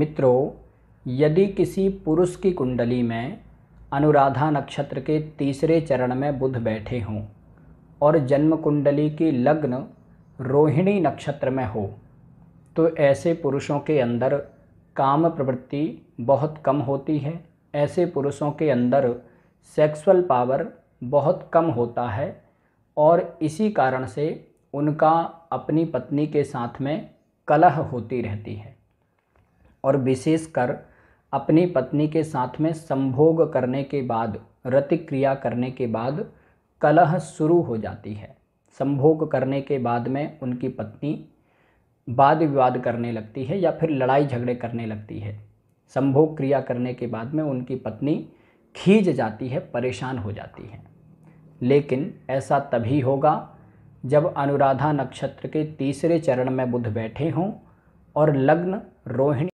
मित्रों यदि किसी पुरुष की कुंडली में अनुराधा नक्षत्र के तीसरे चरण में बुध बैठे हों और जन्म कुंडली की लग्न रोहिणी नक्षत्र में हो तो ऐसे पुरुषों के अंदर काम प्रवृत्ति बहुत कम होती है ऐसे पुरुषों के अंदर सेक्सुअल पावर बहुत कम होता है और इसी कारण से उनका अपनी पत्नी के साथ में कलह होती रहती है और विशेषकर अपनी पत्नी के साथ में संभोग करने के बाद रतिक्रिया क्रिया करने के बाद कलह शुरू हो जाती है संभोग करने के बाद में उनकी पत्नी वाद विवाद करने लगती है या फिर लड़ाई झगड़े करने लगती है संभोग क्रिया करने के बाद में उनकी पत्नी खींच जाती है परेशान हो जाती है लेकिन ऐसा तभी होगा जब अनुराधा नक्षत्र के तीसरे चरण में बुध बैठे हों और लग्न रोहिणी